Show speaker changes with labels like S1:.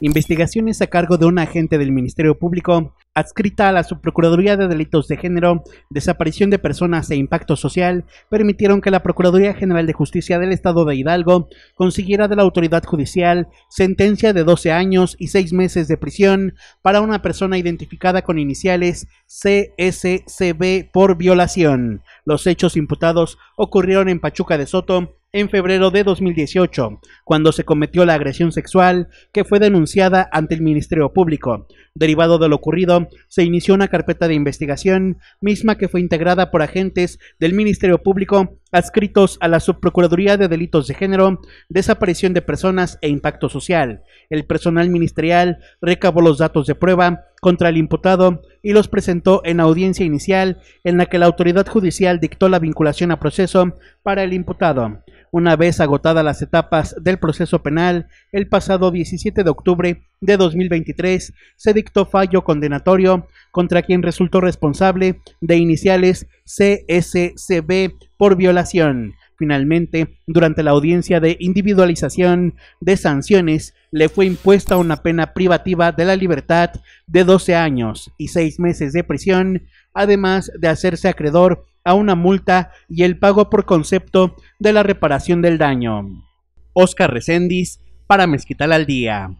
S1: investigaciones a cargo de un agente del Ministerio Público adscrita a la Subprocuraduría de Delitos de Género, Desaparición de Personas e Impacto Social, permitieron que la Procuraduría General de Justicia del Estado de Hidalgo consiguiera de la autoridad judicial sentencia de 12 años y 6 meses de prisión para una persona identificada con iniciales CSCB por violación. Los hechos imputados ocurrieron en Pachuca de Soto, en febrero de 2018, cuando se cometió la agresión sexual que fue denunciada ante el Ministerio Público. Derivado de lo ocurrido, se inició una carpeta de investigación, misma que fue integrada por agentes del Ministerio Público adscritos a la Subprocuraduría de Delitos de Género, Desaparición de Personas e Impacto Social. El personal ministerial recabó los datos de prueba contra el imputado y los presentó en audiencia inicial en la que la autoridad judicial dictó la vinculación a proceso para el imputado. Una vez agotadas las etapas del proceso penal, el pasado 17 de octubre de 2023 se dictó fallo condenatorio contra quien resultó responsable de iniciales CSCB por violación. Finalmente, durante la audiencia de individualización de sanciones, le fue impuesta una pena privativa de la libertad de 12 años y seis meses de prisión, además de hacerse acreedor a una multa y el pago por concepto de la reparación del daño. Oscar Recendis para Mezquital al Día.